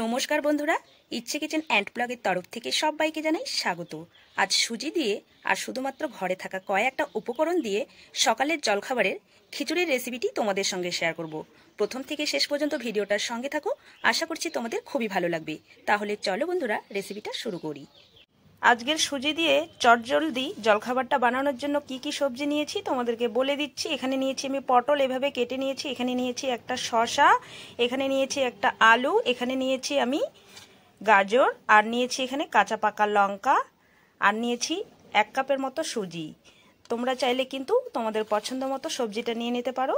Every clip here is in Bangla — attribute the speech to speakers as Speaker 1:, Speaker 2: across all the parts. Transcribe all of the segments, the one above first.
Speaker 1: নমস্কার বন্ধুরা ইচ্ছে কিচেন অ্যান্ড ব্লগের তরফ থেকে সবাইকে জানাই স্বাগত আজ সুজি দিয়ে আর শুধুমাত্র ঘরে থাকা কয়েকটা উপকরণ দিয়ে সকালের জলখাবারের খিচুড়ির রেসিপিটি তোমাদের সঙ্গে শেয়ার করব প্রথম থেকে শেষ পর্যন্ত ভিডিওটার সঙ্গে থাকো আশা করছি তোমাদের খুবই ভালো লাগবে তাহলে চলো বন্ধুরা রেসিপিটা শুরু করি আজকের সুজি দিয়ে চটজলদি জলখাবারটা বানানোর জন্য কি কি সবজি নিয়েছি তোমাদেরকে বলে দিচ্ছি এখানে নিয়েছি আমি পটল এভাবে কেটে নিয়েছি এখানে নিয়েছি একটা শশা এখানে নিয়েছি একটা আলু এখানে নিয়েছি আমি গাজর আর নিয়েছি এখানে কাঁচা পাকা লঙ্কা আর নিয়েছি এক কাপের মতো সুজি তোমরা চাইলে কিন্তু তোমাদের পছন্দ মতো সবজিটা নিয়ে নিতে পারো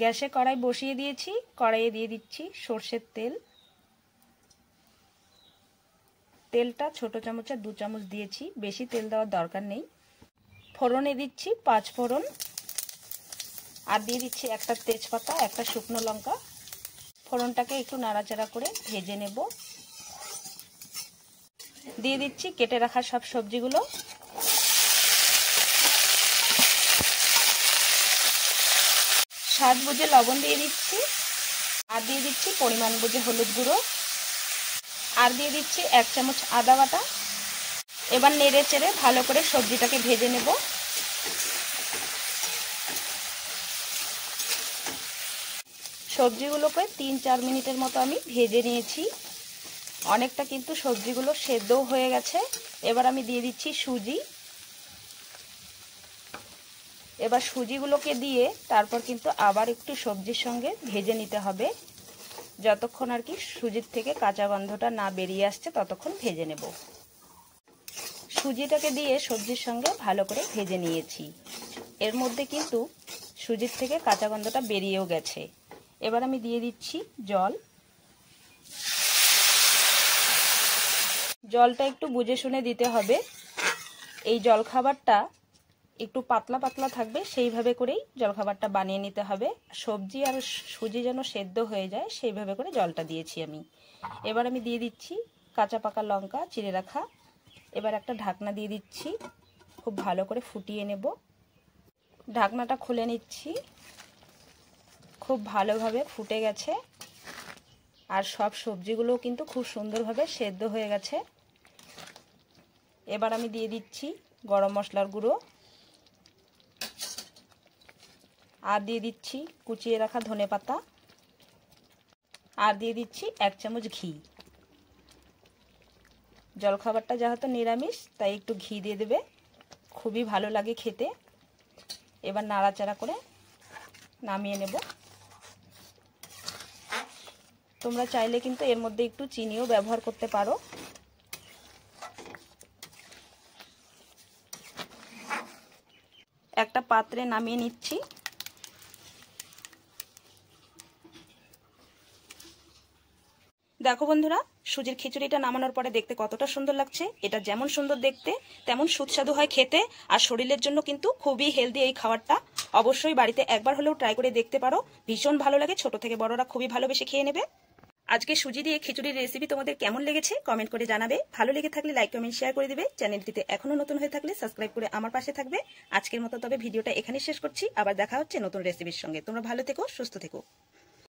Speaker 1: গ্যাসে কড়াই বসিয়ে দিয়েছি কড়াইয়ে দিয়ে দিচ্ছি সর্ষের তেল তেলটা ছোট চামচে দু চামচ দিয়েছি বেশি তেল দেওয়ার দরকার নেই ফোড়নে দিচ্ছি পাঁচ ফোড়ন আর দিয়ে দিচ্ছি একটা তেজপাতা একটা শুকনো লঙ্কা ফোড়নটাকে একটু নাড়াচাড়া করে ভেজে নেব দিয়ে দিচ্ছি কেটে রাখা সব সবজিগুলো স্বাদ বুঝে লবণ দিয়ে দিচ্ছি আর দিয়ে দিচ্ছি পরিমাণ বুঝে হলুদ গুঁড়ো আর দিয়ে দিচ্ছি এক চামচ আদা বাটা এবার নেড়ে চেড়ে ভালো করে সবজিটাকে ভেজে নেব সবজিগুলোকে তিন চার মিনিটের মতো আমি ভেজে নিয়েছি অনেকটা কিন্তু সবজিগুলো সেদ্ধও হয়ে গেছে এবার আমি দিয়ে দিচ্ছি সুজি এবার সুজিগুলোকে দিয়ে তারপর কিন্তু আবার একটু সবজির সঙ্গে ভেজে নিতে হবে যতক্ষণ আর কি সুজির থেকে কাঁচা গন্ধটা না বেরিয়ে আসছে ততক্ষণ ভেজে নেব সুজিটাকে দিয়ে সবজির সঙ্গে ভালো করে ভেজে নিয়েছি এর মধ্যে কিন্তু সুজির থেকে কাঁচা গন্ধটা বেরিয়েও গেছে এবার আমি দিয়ে দিচ্ছি জল জলটা একটু বুঝে শুনে দিতে হবে এই জলখাবারটা একটু পাতলা পাতলা থাকবে সেইভাবে করেই জলখাবারটা বানিয়ে নিতে হবে সবজি আর সুজি যেন সেদ্ধ হয়ে যায় সেইভাবে করে জলটা দিয়েছি আমি এবার আমি দিয়ে দিচ্ছি কাঁচা পাকা লঙ্কা চিড়ে রাখা এবার একটা ঢাকনা দিয়ে দিচ্ছি খুব ভালো করে ফুটিয়ে নেব ঢাকনাটা খুলে নিচ্ছি খুব ভালোভাবে ফুটে গেছে আর সব সবজিগুলো কিন্তু খুব সুন্দরভাবে সেদ্ধ হয়ে গেছে এবার আমি দিয়ে দিচ্ছি গরম মশলার গুঁড়ো আর দিয়ে দিচ্ছি কুচিয়ে রাখা ধনে পাতা আর দিয়ে দিচ্ছি এক চামচ ঘি জলখাবারটা যেহেতু নিরামিষ তাই একটু ঘি দিয়ে দেবে খুবই ভালো লাগে খেতে এবার নাড়াচাড়া করে নামিয়ে নেব তোমরা চাইলে কিন্তু এর মধ্যে একটু চিনিও ব্যবহার করতে পারো একটা পাত্রে নামিয়ে নিচ্ছি দেখো বন্ধুরা সুজির খিচুড়িটা নামানোর পরে দেখতে কতটা সুন্দর লাগছে এটা যেমন সুন্দর দেখতে তেমন সুস্বাদু হয় খেতে আর শরীরের জন্য কিন্তু খুবই হেলদি এই খাবারটা অবশ্যই বাড়িতে একবার হলেও ট্রাই করে দেখতে পারো ভীষণ ভালো লাগে ছোট থেকে বড়রা খুবই ভালোবেসে খেয়ে নেবে আজকে সুজি দিয়ে খিচুড়ির রেসিপি তোমাদের কেমন লেগেছে কমেন্ট করে জানাবে ভালো লেগে থাকলে লাইক কমেন্ট শেয়ার করে দিবে চ্যানেলটিতে এখনো নতুন হয়ে থাকলে সাবস্ক্রাইব করে আমার পাশে থাকবে আজকের মতো তবে ভিডিওটা এখানে শেষ করছি আবার দেখা হচ্ছে নতুন রেসিপির সঙ্গে তোমরা ভালো থেকো সুস্থ থেকো